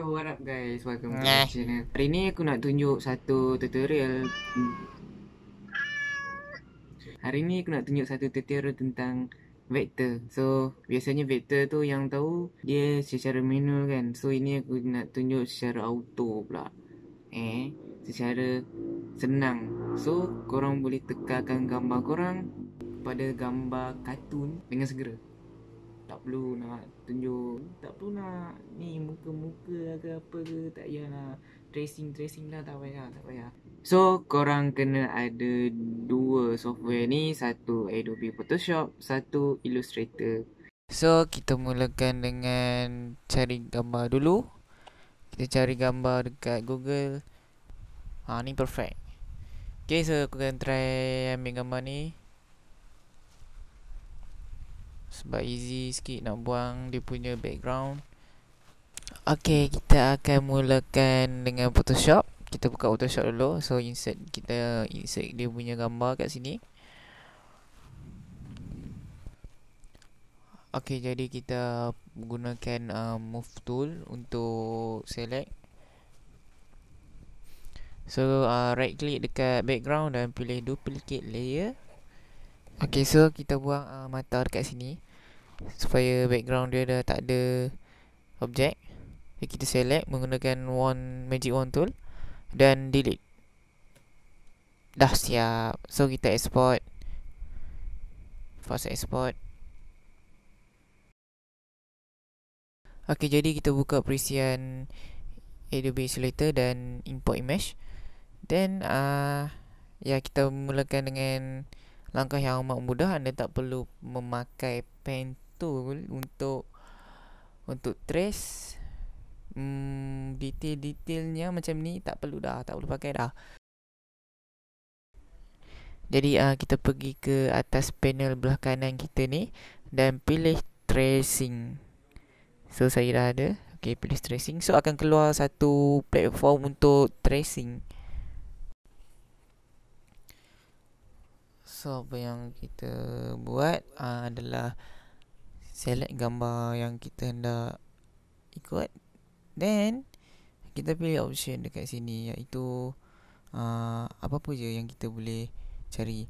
Yo what up guys, welcome to nah. channel Hari ni aku nak tunjuk satu tutorial Hari ni aku nak tunjuk satu tutorial tentang vector So biasanya vector tu yang tahu dia secara manual kan So ini aku nak tunjuk secara auto pula Eh, secara senang So korang boleh tekakan gambar korang pada gambar kartun dengan segera tak perlu nak tunjuk tak perlu nak ni muka-muka ke apa ke tak payah lah tracing tracing lah tak payah tak payah so korang kena ada dua software ni satu Adobe Photoshop satu Illustrator so kita mulakan dengan cari gambar dulu kita cari gambar dekat Google ha ni perfect Okay so aku akan try ambil gambar ni sebab easy sikit nak buang dia punya background Okay, hmm. kita akan mulakan dengan Photoshop Kita buka Photoshop dulu So, insert kita insert dia punya gambar kat sini Okay, jadi kita gunakan uh, Move Tool untuk select So, uh, right click dekat background dan pilih Duplicate Layer Okay, so kita buang uh, mata dekat sini supaya background dia dah tak ada objek jadi kita select menggunakan one magic wand tool dan delete dah siap so kita export first export Okey jadi kita buka perisian Adobe Illustrator dan import image then uh, ya kita mulakan dengan langkah yang amat mudah anda tak perlu memakai pen betul untuk untuk trace hmm, detail-detailnya macam ni tak perlu dah tak perlu pakai dah jadi uh, kita pergi ke atas panel belah kanan kita ni dan pilih tracing so saya dah ada ok pilih tracing so akan keluar satu platform untuk tracing so apa yang kita buat uh, adalah adalah select gambar yang kita hendak ikut then kita pilih option dekat sini iaitu uh, apa-apa je yang kita boleh cari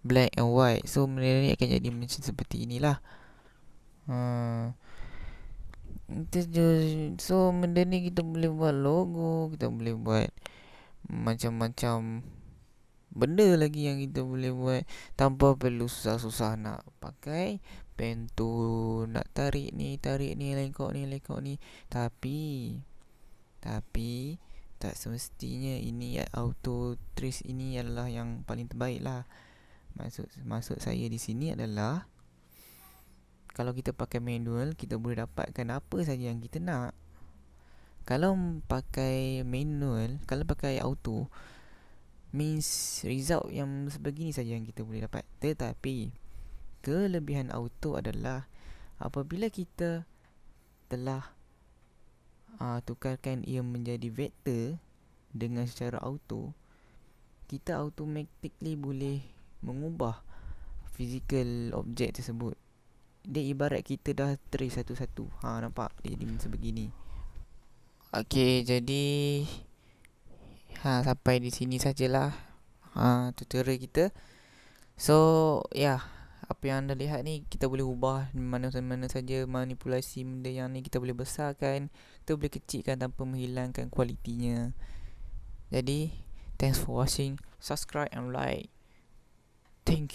black and white so benda ni akan jadi macam seperti inilah hmm. so benda ni kita boleh buat logo kita boleh buat macam-macam benda lagi yang kita boleh buat tanpa perlu susah-susah nak pakai pen tu nak tarik ni tarik ni lengkok ni lengkok ni tapi tapi tak semestinya ini auto trace ini adalah yang paling terbaik lah maksud maksud saya di sini adalah kalau kita pakai manual kita boleh dapatkan apa saja yang kita nak kalau pakai manual kalau pakai auto means result yang sebegini saja yang kita boleh dapat tetapi kelebihan auto adalah apabila kita telah uh, tukarkan ia menjadi vektor dengan secara auto kita automatically boleh mengubah physical objek tersebut dia ibarat kita dah trace satu-satu ha nampak dia jadi sebegini Okay, jadi ha, sampai di sini sajalah ha, tutorial kita so ya yeah, apa yang anda lihat ni kita boleh ubah mana-mana saja manipulasi benda yang ni kita boleh besarkan kita boleh kecilkan tanpa menghilangkan kualitinya jadi thanks for watching subscribe and like thank you